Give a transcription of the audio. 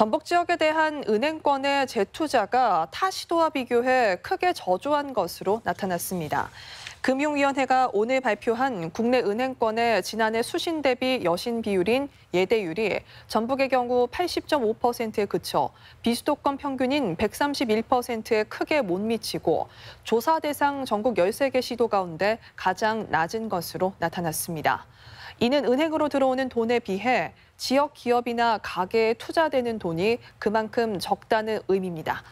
전북 지역에 대한 은행권의 재투자가 타 시도와 비교해 크게 저조한 것으로 나타났습니다. 금융위원회가 오늘 발표한 국내 은행권의 지난해 수신 대비 여신 비율인 예대율이 전북의 경우 80.5%에 그쳐 비수도권 평균인 131%에 크게 못 미치고 조사 대상 전국 13개 시도 가운데 가장 낮은 것으로 나타났습니다. 이는 은행으로 들어오는 돈에 비해 지역 기업이나 가게에 투자되는 돈이 그만큼 적다는 의미입니다.